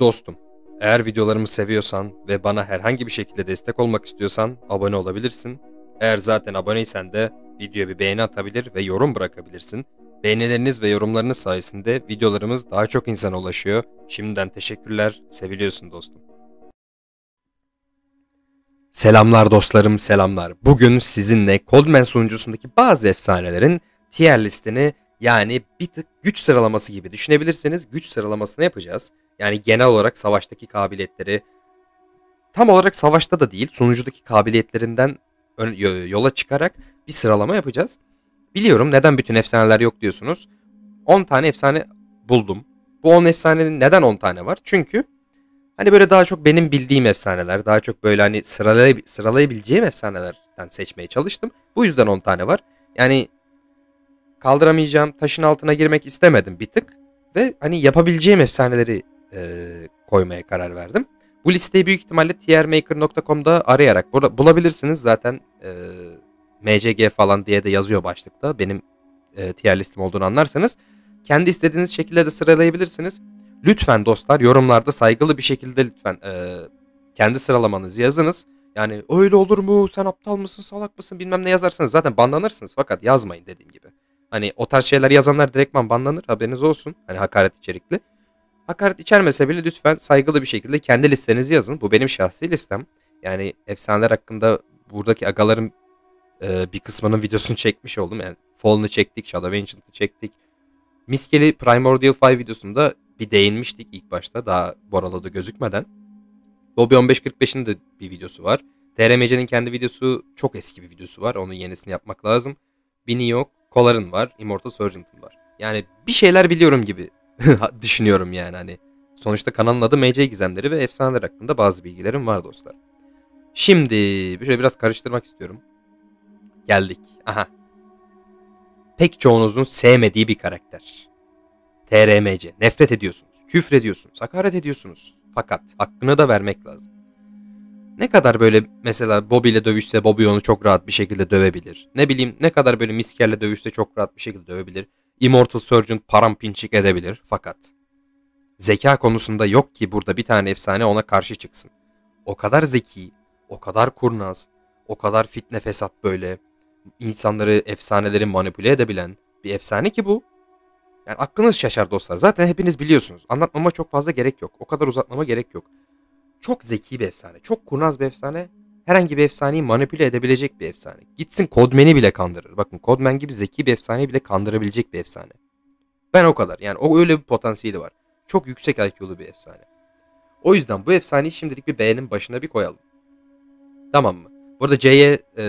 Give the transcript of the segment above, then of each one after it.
Dostum, eğer videolarımı seviyorsan ve bana herhangi bir şekilde destek olmak istiyorsan abone olabilirsin. Eğer zaten aboneysen de videoya bir beğeni atabilir ve yorum bırakabilirsin. Beğenileriniz ve yorumlarınız sayesinde videolarımız daha çok insana ulaşıyor. Şimdiden teşekkürler, seviliyorsun dostum. Selamlar dostlarım, selamlar. Bugün sizinle Coldman sunucusundaki bazı efsanelerin tier listini yani bir tık güç sıralaması gibi düşünebilirseniz güç sıralamasını yapacağız. Yani genel olarak savaştaki kabiliyetleri tam olarak savaşta da değil sunucudaki kabiliyetlerinden yola çıkarak bir sıralama yapacağız. Biliyorum neden bütün efsaneler yok diyorsunuz. 10 tane efsane buldum. Bu 10 efsanenin neden 10 tane var? Çünkü hani böyle daha çok benim bildiğim efsaneler, daha çok böyle hani sıralay sıralayabileceğim efsanelerden seçmeye çalıştım. Bu yüzden 10 tane var. Yani kaldıramayacağım, taşın altına girmek istemedim bir tık ve hani yapabileceğim efsaneleri e, koymaya karar verdim. Bu listeyi büyük ihtimalle tiermaker.com'da arayarak bulabilirsiniz. Zaten e, MCG falan diye de yazıyor başlıkta. Benim e, tier listem olduğunu anlarsanız. Kendi istediğiniz şekilde de sıralayabilirsiniz. Lütfen dostlar yorumlarda saygılı bir şekilde lütfen e, kendi sıralamanızı yazınız. Yani öyle olur mu sen aptal mısın salak mısın bilmem ne yazarsanız zaten banlanırsınız fakat yazmayın dediğim gibi. Hani o tarz şeyler yazanlar direktman banlanır haberiniz olsun. Hani hakaret içerikli. Hakaret içermese bile lütfen saygılı bir şekilde kendi listenizi yazın. Bu benim şahsi listem. Yani efsaneler hakkında buradaki agaların e, bir kısmının videosunu çekmiş oldum. Yani Fall'ını çektik, Shadow Ancient'ı çektik. Miskeli Primordial 5 videosunda bir değinmiştik ilk başta daha Boralo'da gözükmeden. Bobby 1545'in de bir videosu var. TRMC'nin kendi videosu çok eski bir videosu var. Onun yenisini yapmak lazım. Bini yok. Koların var. Immortal Surgeon'ın var. Yani bir şeyler biliyorum gibi. düşünüyorum yani hani. Sonuçta kanalın adı MC Gizemleri ve Efsaneler hakkında bazı bilgilerim var dostlar. Şimdi şöyle biraz karıştırmak istiyorum. Geldik. Aha. Pek çoğunuzun sevmediği bir karakter. TRMC. Nefret ediyorsunuz. Küfür ediyorsunuz. Hakaret ediyorsunuz. Fakat hakkını da vermek lazım. Ne kadar böyle mesela Bobby ile dövüşse Bobby onu çok rahat bir şekilde dövebilir. Ne bileyim ne kadar böyle Misker'le dövüşse çok rahat bir şekilde dövebilir. Immortal Surgeon parampinçik edebilir fakat zeka konusunda yok ki burada bir tane efsane ona karşı çıksın. O kadar zeki, o kadar kurnaz, o kadar fitne fesat böyle insanları, efsaneleri manipüle edebilen bir efsane ki bu. Yani aklınız şaşar dostlar. Zaten hepiniz biliyorsunuz. Anlatmama çok fazla gerek yok. O kadar uzatmama gerek yok. Çok zeki bir efsane. Çok kurnaz bir efsane herhangi bir efsaneyi manipüle edebilecek bir efsane. Gitsin Kodmen'i bile kandırır. Bakın Kodmen gibi zeki bir efsaneyi bile kandırabilecek bir efsane. Ben o kadar. Yani o öyle bir potansiyeli var. Çok yüksek IQ'lu bir efsane. O yüzden bu efsaneyi şimdilik bir beğenin başına bir koyalım. Tamam mı? Burada C'ye e,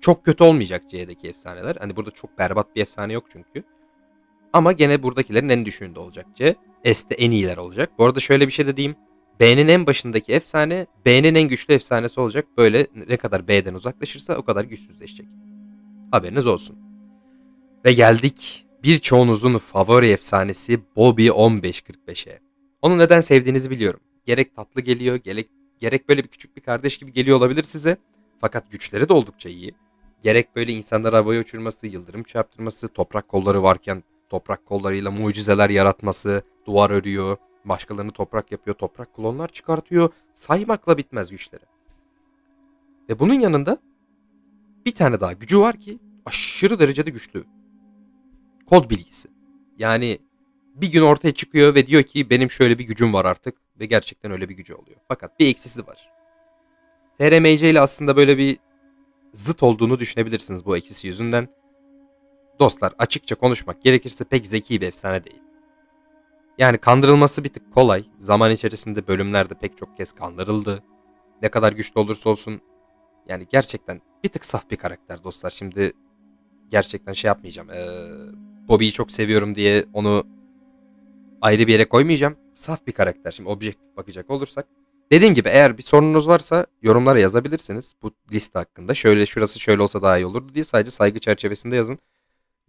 çok kötü olmayacak C'deki efsaneler. Hani burada çok berbat bir efsane yok çünkü. Ama gene buradakilerin en düşüğünde olacak C. S'te en iyiler olacak. Bu arada şöyle bir şey de diyeyim. B'nin en başındaki efsane B'nin en güçlü efsanesi olacak. Böyle ne kadar B'den uzaklaşırsa o kadar güçsüzleşecek. Haberiniz olsun. Ve geldik birçoğunuzun favori efsanesi Bobby 1545'e. Onu neden sevdiğinizi biliyorum. Gerek tatlı geliyor, gerek, gerek böyle bir küçük bir kardeş gibi geliyor olabilir size. Fakat güçleri de oldukça iyi. Gerek böyle insanları havaya uçurması, yıldırım çarptırması, toprak kolları varken toprak kollarıyla mucizeler yaratması, duvar örüyor, Başkalarını toprak yapıyor, toprak klonlar çıkartıyor. Saymakla bitmez güçleri. Ve bunun yanında bir tane daha gücü var ki aşırı derecede güçlü. Kod bilgisi. Yani bir gün ortaya çıkıyor ve diyor ki benim şöyle bir gücüm var artık ve gerçekten öyle bir gücü oluyor. Fakat bir eksisi var. TRMC ile aslında böyle bir zıt olduğunu düşünebilirsiniz bu eksisi yüzünden. Dostlar açıkça konuşmak gerekirse pek zeki bir efsane değil. Yani kandırılması bir tık kolay. Zaman içerisinde bölümlerde pek çok kez kandırıldı. Ne kadar güçlü olursa olsun yani gerçekten bir tık saf bir karakter dostlar. Şimdi gerçekten şey yapmayacağım. Ee, Bobby'yi çok seviyorum diye onu ayrı bir yere koymayacağım. Saf bir karakter. Şimdi objektif bakacak olursak. Dediğim gibi eğer bir sorununuz varsa yorumlara yazabilirsiniz. Bu liste hakkında şöyle şurası şöyle olsa daha iyi olurdu diye sadece saygı çerçevesinde yazın.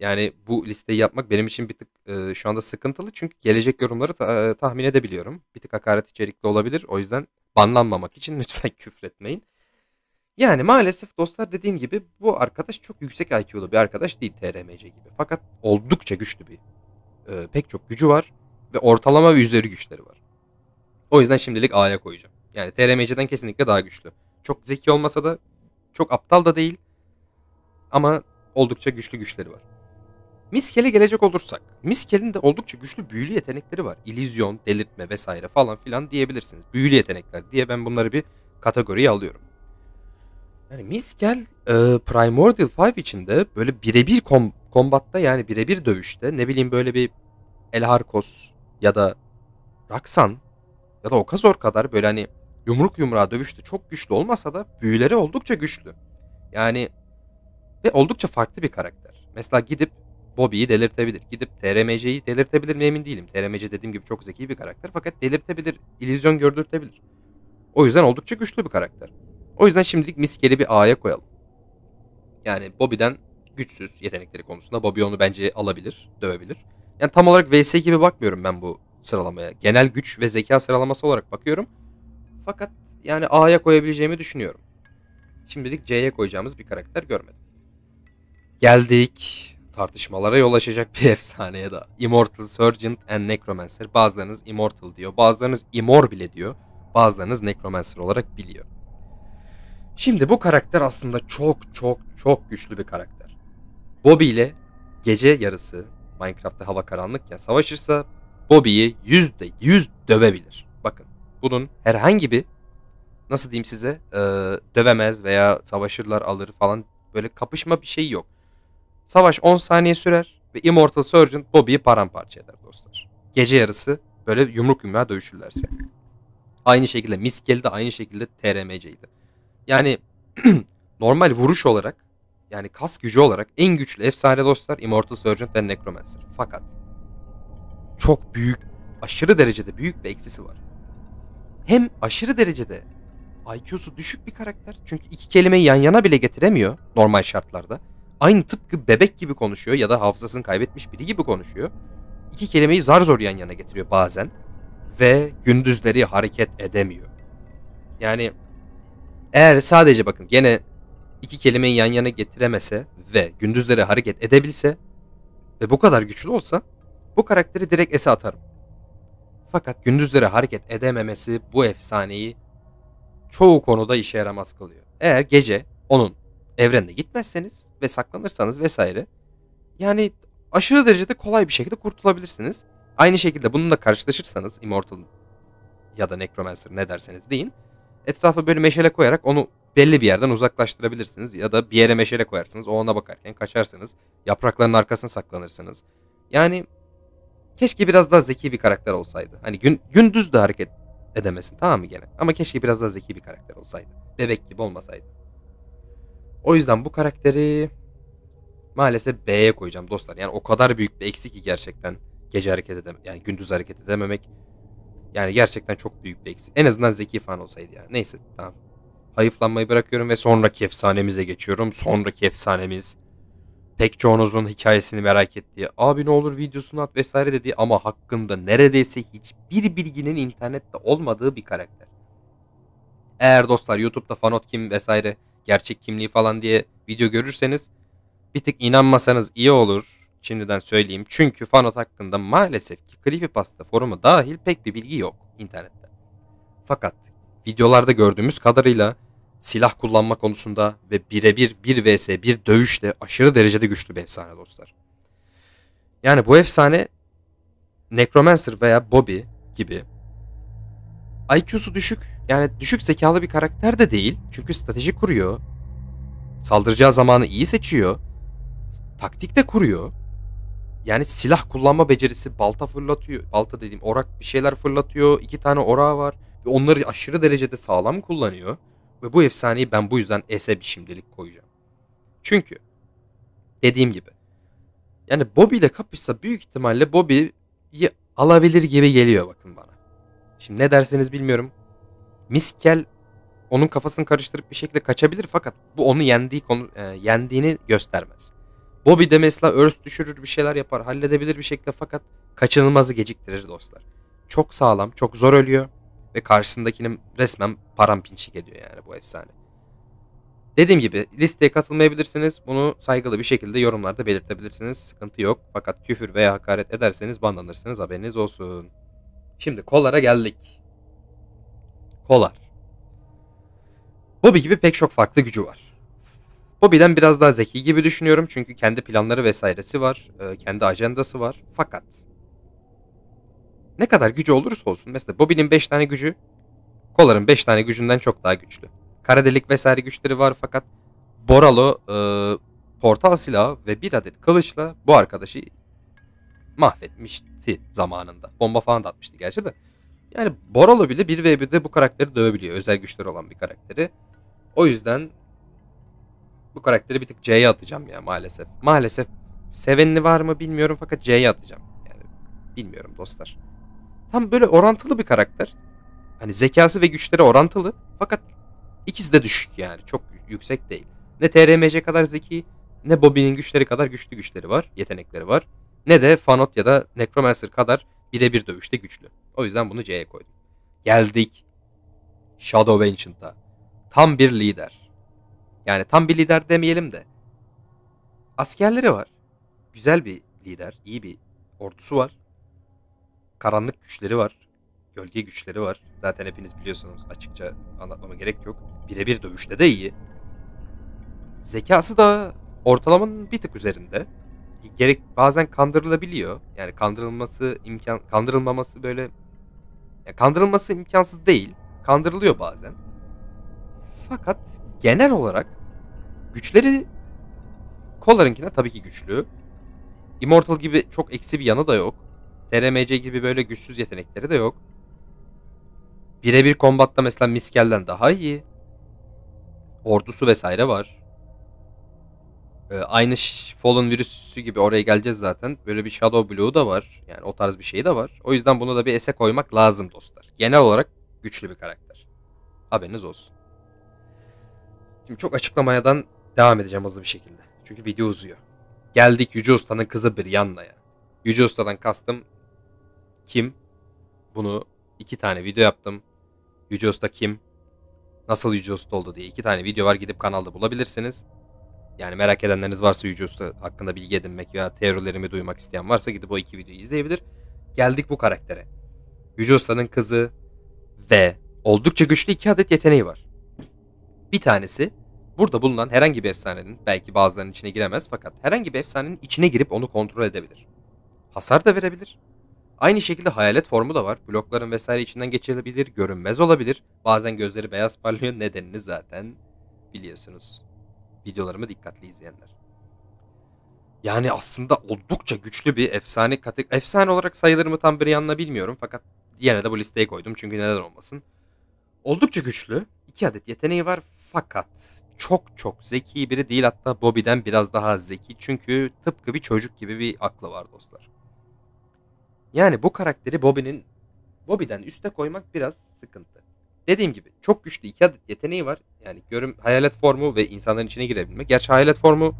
Yani bu listeyi yapmak benim için bir tık e, şu anda sıkıntılı çünkü gelecek yorumları ta- e, tahmin edebiliyorum. Bir tık hakaret içerikli olabilir. O yüzden banlanmamak için lütfen küfretmeyin. Yani maalesef dostlar dediğim gibi bu arkadaş çok yüksek IQ'lu bir arkadaş değil TRMC gibi. Fakat oldukça güçlü bir. E, pek çok gücü var ve ortalama ve üzeri güçleri var. O yüzden şimdilik A'ya koyacağım. Yani TRMC'den kesinlikle daha güçlü. Çok zeki olmasa da çok aptal da değil ama oldukça güçlü güçleri var. Miskel'e gelecek olursak. Miskel'in de oldukça güçlü büyülü yetenekleri var. İllüzyon, delirtme vesaire falan filan diyebilirsiniz. Büyülü yetenekler diye ben bunları bir kategoriye alıyorum. Yani Miskel e, Primordial 5 içinde böyle birebir kom kombatta yani birebir dövüşte ne bileyim böyle bir El ya da Raksan ya da Okazor kadar böyle hani yumruk yumruğa dövüşte çok güçlü olmasa da büyüleri oldukça güçlü. Yani ve oldukça farklı bir karakter. Mesela gidip Bobby'yi delirtebilir. Gidip TRMC'yi delirtebilir mi emin değilim. TRMC dediğim gibi çok zeki bir karakter fakat delirtebilir, illüzyon gördürtebilir. O yüzden oldukça güçlü bir karakter. O yüzden şimdilik miskeli bir A'ya koyalım. Yani Bobby'den güçsüz yetenekleri konusunda. Bobby onu bence alabilir, dövebilir. Yani tam olarak VS gibi bakmıyorum ben bu sıralamaya. Genel güç ve zeka sıralaması olarak bakıyorum. Fakat yani A'ya koyabileceğimi düşünüyorum. Şimdilik C'ye koyacağımız bir karakter görmedim. Geldik tartışmalara yol açacak bir efsaneye daha. Immortal Surgeon and Necromancer. Bazılarınız Immortal diyor, bazılarınız Immor bile diyor, bazılarınız Necromancer olarak biliyor. Şimdi bu karakter aslında çok çok çok güçlü bir karakter. Bobby ile gece yarısı Minecraft'ta hava karanlıkken savaşırsa Bobby'yi yüzde yüz dövebilir. Bakın bunun herhangi bir nasıl diyeyim size e, dövemez veya savaşırlar alır falan böyle kapışma bir şey yok. Savaş 10 saniye sürer ve Immortal Surgeon Bobby'yi paramparça eder dostlar. Gece yarısı böyle yumruk yumruğa dövüşürlerse. Aynı şekilde Miskel'i de aynı şekilde TRMC'ydi. Yani normal vuruş olarak yani kas gücü olarak en güçlü efsane dostlar Immortal Surgeon ve Necromancer. Fakat çok büyük, aşırı derecede büyük bir eksisi var. Hem aşırı derecede IQ'su düşük bir karakter. Çünkü iki kelimeyi yan yana bile getiremiyor normal şartlarda aynı tıpkı bebek gibi konuşuyor ya da hafızasını kaybetmiş biri gibi konuşuyor. İki kelimeyi zar zor yan yana getiriyor bazen ve gündüzleri hareket edemiyor. Yani eğer sadece bakın gene iki kelimeyi yan yana getiremese ve gündüzleri hareket edebilse ve bu kadar güçlü olsa bu karakteri direkt ese atarım. Fakat gündüzleri hareket edememesi bu efsaneyi çoğu konuda işe yaramaz kılıyor. Eğer gece onun evrende gitmezseniz ve saklanırsanız vesaire yani aşırı derecede kolay bir şekilde kurtulabilirsiniz. Aynı şekilde bununla karşılaşırsanız Immortal ya da Necromancer ne derseniz deyin. Etrafa böyle meşale koyarak onu belli bir yerden uzaklaştırabilirsiniz ya da bir yere meşale koyarsınız. O ona bakarken kaçarsınız. Yaprakların arkasına saklanırsınız. Yani keşke biraz daha zeki bir karakter olsaydı. Hani gün, gündüz de hareket edemesin tamam mı gene? Ama keşke biraz daha zeki bir karakter olsaydı. Bebek gibi olmasaydı. O yüzden bu karakteri maalesef B'ye koyacağım dostlar. Yani o kadar büyük bir eksik ki gerçekten gece hareket edem yani gündüz hareket edememek yani gerçekten çok büyük bir eksik. En azından zeki falan olsaydı ya. Neyse tamam. Hayıflanmayı bırakıyorum ve sonraki efsanemize geçiyorum. Sonraki efsanemiz pek çoğunuzun hikayesini merak ettiği, abi ne olur videosunu at vesaire dedi. ama hakkında neredeyse hiçbir bilginin internette olmadığı bir karakter. Eğer dostlar YouTube'da Fanot kim vesaire gerçek kimliği falan diye video görürseniz bir tık inanmasanız iyi olur. Şimdiden söyleyeyim. Çünkü Fanat hakkında maalesef ki Creepypasta forumu dahil pek bir bilgi yok internette. Fakat videolarda gördüğümüz kadarıyla silah kullanma konusunda ve birebir 1 vs 1 dövüşte aşırı derecede güçlü bir efsane dostlar. Yani bu efsane Necromancer veya Bobby gibi IQ'su düşük yani düşük zekalı bir karakter de değil. Çünkü strateji kuruyor. Saldıracağı zamanı iyi seçiyor. Taktik de kuruyor. Yani silah kullanma becerisi balta fırlatıyor. Balta dediğim orak bir şeyler fırlatıyor. iki tane orağı var. Ve onları aşırı derecede sağlam kullanıyor. Ve bu efsaneyi ben bu yüzden S'e bir şimdilik koyacağım. Çünkü dediğim gibi yani Bobby ile kapışsa büyük ihtimalle Bobby'yi alabilir gibi geliyor bakın bana. Şimdi ne derseniz bilmiyorum. Miskel onun kafasını karıştırıp bir şekilde kaçabilir fakat bu onu yendiği konu, e, yendiğini göstermez. Bobby de mesela örs düşürür bir şeyler yapar halledebilir bir şekilde fakat kaçınılmazı geciktirir dostlar. Çok sağlam çok zor ölüyor ve karşısındakinin resmen parampinçik ediyor yani bu efsane. Dediğim gibi listeye katılmayabilirsiniz. Bunu saygılı bir şekilde yorumlarda belirtebilirsiniz. Sıkıntı yok. Fakat küfür veya hakaret ederseniz banlanırsınız. Haberiniz olsun. Şimdi kollara geldik. Kolar. Bobby gibi pek çok farklı gücü var. Bobby'den biraz daha zeki gibi düşünüyorum çünkü kendi planları vesairesi var, e, kendi ajandası var. Fakat ne kadar gücü olursa olsun mesela Bobby'nin 5 tane gücü Kolar'ın 5 tane gücünden çok daha güçlü. Kara delik vesaire güçleri var fakat Boralo e, portal silahı ve bir adet kılıçla bu arkadaşı mahvetmişti etti zamanında. Bomba falan da atmıştı gerçi de. Yani Boralo bile 1v1'de bu karakteri dövebiliyor. Özel güçleri olan bir karakteri. O yüzden bu karakteri bir tık C'ye atacağım ya maalesef. Maalesef sevenini var mı bilmiyorum fakat C'ye atacağım. Yani bilmiyorum dostlar. Tam böyle orantılı bir karakter. Hani zekası ve güçleri orantılı fakat ikisi de düşük yani çok yüksek değil. Ne TRMC kadar zeki ne Bobby'nin güçleri kadar güçlü güçleri var, yetenekleri var ne de Fanot ya da Necromancer kadar birebir dövüşte güçlü. O yüzden bunu C'ye koydum. Geldik Shadow Ancient'a. Tam bir lider. Yani tam bir lider demeyelim de. Askerleri var. Güzel bir lider, iyi bir ordusu var. Karanlık güçleri var. Gölge güçleri var. Zaten hepiniz biliyorsunuz. Açıkça anlatmama gerek yok. Birebir dövüşte de iyi. Zekası da ortalamanın bir tık üzerinde gerek bazen kandırılabiliyor. Yani kandırılması imkan kandırılmaması böyle yani kandırılması imkansız değil. Kandırılıyor bazen. Fakat genel olarak güçleri Kolar'ınkine tabii ki güçlü. Immortal gibi çok eksi bir yanı da yok. TRMC gibi böyle güçsüz yetenekleri de yok. Birebir kombatta mesela Miskel'den daha iyi. Ordusu vesaire var. Ee, aynı Fallen virüsü gibi oraya geleceğiz zaten. Böyle bir Shadow Blue'u da var. Yani o tarz bir şey de var. O yüzden bunu da bir ese koymak lazım dostlar. Genel olarak güçlü bir karakter. Haberiniz olsun. Şimdi çok açıklamadan devam edeceğim hızlı bir şekilde. Çünkü video uzuyor. Geldik Yüce Usta'nın kızı bir yanlaya. Yüce Usta'dan kastım kim? Bunu iki tane video yaptım. Yüce Usta kim? Nasıl Yüce Usta oldu diye iki tane video var gidip kanalda bulabilirsiniz. Yani merak edenleriniz varsa Yüce Usta hakkında bilgi edinmek veya teorilerimi duymak isteyen varsa gidip o iki videoyu izleyebilir. Geldik bu karaktere. Yüce Usta'nın kızı ve oldukça güçlü iki adet yeteneği var. Bir tanesi burada bulunan herhangi bir efsanenin belki bazılarının içine giremez fakat herhangi bir efsanenin içine girip onu kontrol edebilir. Hasar da verebilir. Aynı şekilde hayalet formu da var. Blokların vesaire içinden geçilebilir, görünmez olabilir. Bazen gözleri beyaz parlıyor nedenini zaten biliyorsunuz videolarımı dikkatli izleyenler. Yani aslında oldukça güçlü bir efsane katik Efsane olarak sayılır mı tam bir yanına bilmiyorum fakat yine de bu listeye koydum çünkü neden olmasın. Oldukça güçlü. iki adet yeteneği var fakat çok çok zeki biri değil hatta Bobby'den biraz daha zeki. Çünkü tıpkı bir çocuk gibi bir aklı var dostlar. Yani bu karakteri Bobby'nin Bobby'den üste koymak biraz sıkıntı. Dediğim gibi çok güçlü iki adet yeteneği var. Yani görüm hayalet formu ve insanların içine girebilme. Gerçi hayalet formu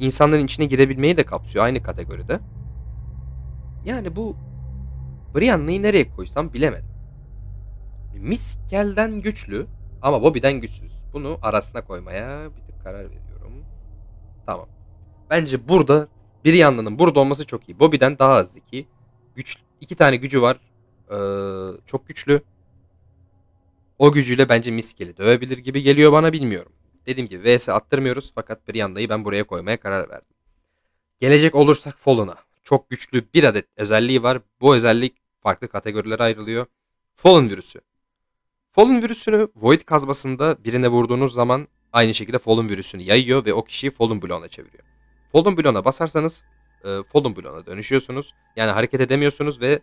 insanların içine girebilmeyi de kapsıyor aynı kategoride. Yani bu Brianna'yı nereye koysam bilemedim. Miskel'den güçlü ama Bobby'den güçsüz. Bunu arasına koymaya bir tık karar veriyorum. Tamam. Bence burada Brianna'nın burada olması çok iyi. Bobby'den daha az zeki. Güç, iki tane gücü var. Ee, çok güçlü. O gücüyle bence Miskeli dövebilir gibi geliyor bana bilmiyorum. Dediğim gibi vs attırmıyoruz fakat bir yandayı ben buraya koymaya karar verdim. Gelecek olursak Fallon'a. Çok güçlü bir adet özelliği var. Bu özellik farklı kategorilere ayrılıyor. Fallen virüsü. Fallen virüsünü Void kazmasında birine vurduğunuz zaman aynı şekilde Fallen virüsünü yayıyor ve o kişiyi Fallen Blown'a çeviriyor. Fallen Blown'a basarsanız e, Fallen Blown'a dönüşüyorsunuz. Yani hareket edemiyorsunuz ve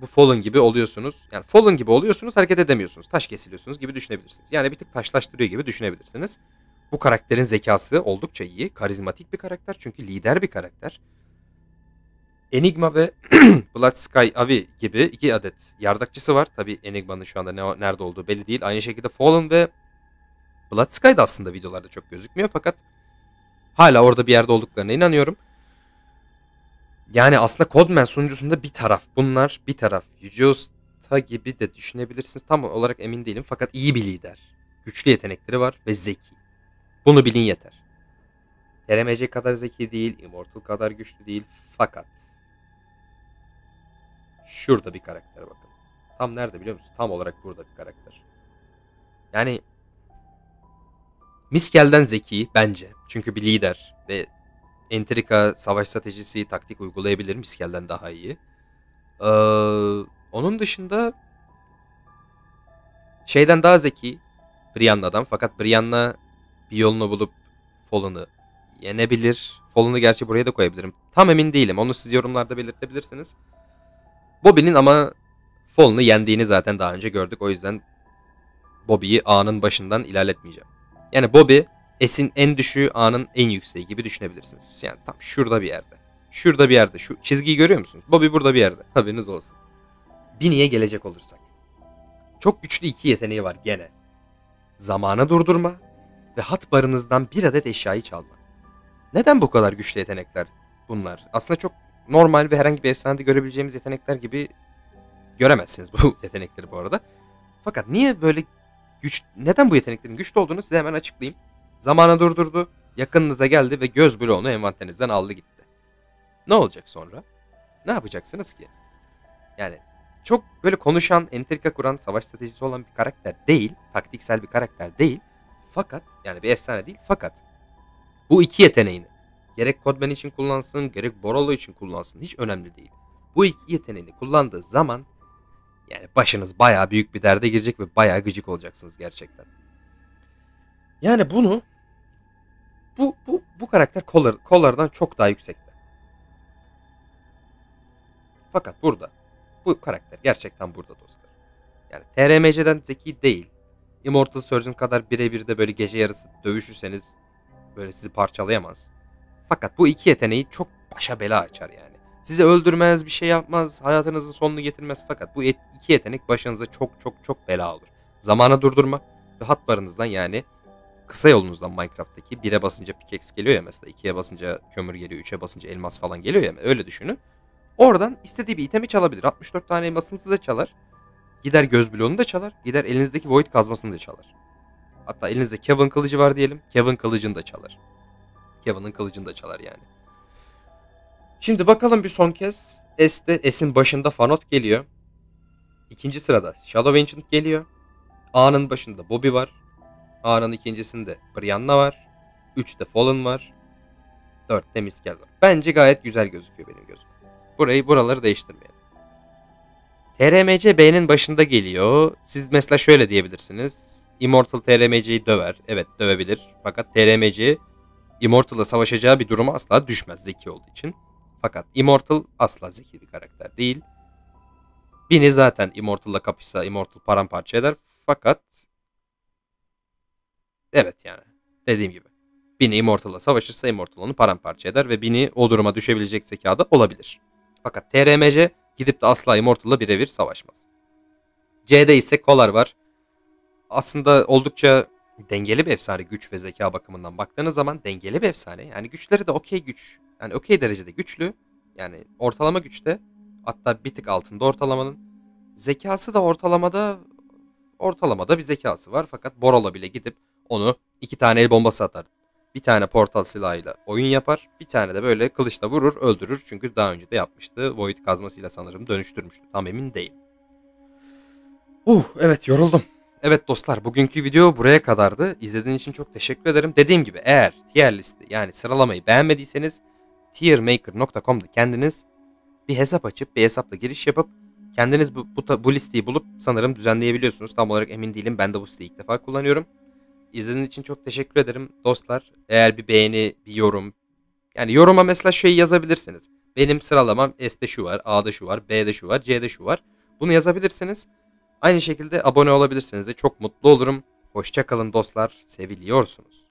bu Fallen gibi oluyorsunuz. Yani Fallen gibi oluyorsunuz hareket edemiyorsunuz. Taş kesiliyorsunuz gibi düşünebilirsiniz. Yani bir tık taşlaştırıyor gibi düşünebilirsiniz. Bu karakterin zekası oldukça iyi. Karizmatik bir karakter çünkü lider bir karakter. Enigma ve Blood Sky Avi gibi iki adet yardakçısı var. Tabi Enigma'nın şu anda ne, nerede olduğu belli değil. Aynı şekilde Fallen ve Blood Sky da aslında videolarda çok gözükmüyor fakat hala orada bir yerde olduklarına inanıyorum. Yani aslında Codman sunucusunda bir taraf bunlar bir taraf. Yujosta gibi de düşünebilirsiniz. Tam olarak emin değilim fakat iyi bir lider. Güçlü yetenekleri var ve zeki. Bunu bilin yeter. TRMC kadar zeki değil, Immortal kadar güçlü değil fakat şurada bir karakter bakın. Tam nerede biliyor musun? Tam olarak burada bir karakter. Yani Miskel'den zeki bence. Çünkü bir lider ve entrika, savaş stratejisi, taktik uygulayabilirim. İskelden daha iyi. Ee, onun dışında şeyden daha zeki Brianna'dan. Fakat Brianna bir yolunu bulup Fallen'ı yenebilir. Fallen'ı gerçi buraya da koyabilirim. Tam emin değilim. Onu siz yorumlarda belirtebilirsiniz. Bobby'nin ama Fallen'ı yendiğini zaten daha önce gördük. O yüzden Bobby'yi anın başından ilerletmeyeceğim. Yani Bobby S'in en düşüğü A'nın en yükseği gibi düşünebilirsiniz. Yani tam şurada bir yerde. Şurada bir yerde. Şu çizgiyi görüyor musunuz? Bobby burada bir yerde. Haberiniz olsun. Bini'ye gelecek olursak. Çok güçlü iki yeteneği var gene. Zamanı durdurma ve hat barınızdan bir adet eşyayı çalma. Neden bu kadar güçlü yetenekler bunlar? Aslında çok normal ve herhangi bir efsanede görebileceğimiz yetenekler gibi göremezsiniz bu yetenekleri bu arada. Fakat niye böyle güç neden bu yeteneklerin güçlü olduğunu size hemen açıklayayım. Zamanı durdurdu, yakınınıza geldi ve göz bloğunu envanterinizden aldı gitti. Ne olacak sonra? Ne yapacaksınız ki? Yani çok böyle konuşan, entrika kuran, savaş stratejisi olan bir karakter değil. Taktiksel bir karakter değil. Fakat yani bir efsane değil fakat bu iki yeteneğini gerek Kodman için kullansın gerek Borolo için kullansın hiç önemli değil. Bu iki yeteneğini kullandığı zaman yani başınız baya büyük bir derde girecek ve baya gıcık olacaksınız gerçekten. Yani bunu bu, bu, bu karakter Collar, Collar'dan çok daha yüksekte. Fakat burada bu karakter gerçekten burada dostlar. Yani TRMC'den zeki değil. Immortal Surgeon kadar birebir de böyle gece yarısı dövüşürseniz böyle sizi parçalayamaz. Fakat bu iki yeteneği çok başa bela açar yani. Sizi öldürmez, bir şey yapmaz, hayatınızın sonunu getirmez fakat bu iki yetenek başınıza çok çok çok bela olur. Zamanı durdurma ve hatlarınızdan yani kısa yolunuzdan Minecraft'taki 1'e basınca pickaxe geliyor ya mesela 2'ye basınca kömür geliyor 3'e basınca elmas falan geliyor ya öyle düşünün. Oradan istediği bir itemi çalabilir. 64 tane elmasınızı da çalar. Gider göz bloğunu da çalar. Gider elinizdeki void kazmasını da çalar. Hatta elinizde Kevin kılıcı var diyelim. Kevin kılıcını da çalar. Kevin'ın kılıcını da çalar yani. Şimdi bakalım bir son kez. S'de, S'in başında Fanot geliyor. İkinci sırada Shadow Ancient geliyor. A'nın başında Bobby var. A'nın ikincisinde Brianna var. Üçte Fallen var. Dörtte Miskel var. Bence gayet güzel gözüküyor benim gözüm. Burayı buraları değiştirmeyelim. TRMC B'nin başında geliyor. Siz mesela şöyle diyebilirsiniz. Immortal TRMC'yi döver. Evet dövebilir. Fakat TRMC Immortal'la savaşacağı bir duruma asla düşmez zeki olduğu için. Fakat Immortal asla zeki bir karakter değil. Bini zaten Immortal'la kapışsa Immortal paramparça eder. Fakat Evet yani dediğim gibi. Bini Immortal'la savaşırsa Immortal onu paramparça eder ve Bini o duruma düşebilecek zekada olabilir. Fakat TRMC gidip de asla Immortal'la birebir savaşmaz. C'de ise Kolar var. Aslında oldukça dengeli bir efsane güç ve zeka bakımından baktığınız zaman dengeli bir efsane. Yani güçleri de okey güç. Yani okey derecede güçlü. Yani ortalama güçte hatta bir tık altında ortalamanın. Zekası da ortalamada ortalamada bir zekası var. Fakat Borol'a bile gidip onu iki tane el bombası atar. Bir tane portal silahıyla oyun yapar. Bir tane de böyle kılıçla vurur öldürür. Çünkü daha önce de yapmıştı. Void kazmasıyla sanırım dönüştürmüştü. Tam emin değil. Uh evet yoruldum. Evet dostlar bugünkü video buraya kadardı. İzlediğiniz için çok teşekkür ederim. Dediğim gibi eğer tier listi yani sıralamayı beğenmediyseniz tiermaker.com'da kendiniz bir hesap açıp bir hesapla giriş yapıp kendiniz bu, bu, bu listeyi bulup sanırım düzenleyebiliyorsunuz. Tam olarak emin değilim ben de bu siteyi ilk defa kullanıyorum. İzlediğiniz için çok teşekkür ederim dostlar. Eğer bir beğeni, bir yorum. Yani yoruma mesela şey yazabilirsiniz. Benim sıralamam S'de şu var, A'da şu var, B'de şu var, C'de şu var. Bunu yazabilirsiniz. Aynı şekilde abone olabilirsiniz de çok mutlu olurum. Hoşçakalın dostlar. Seviliyorsunuz.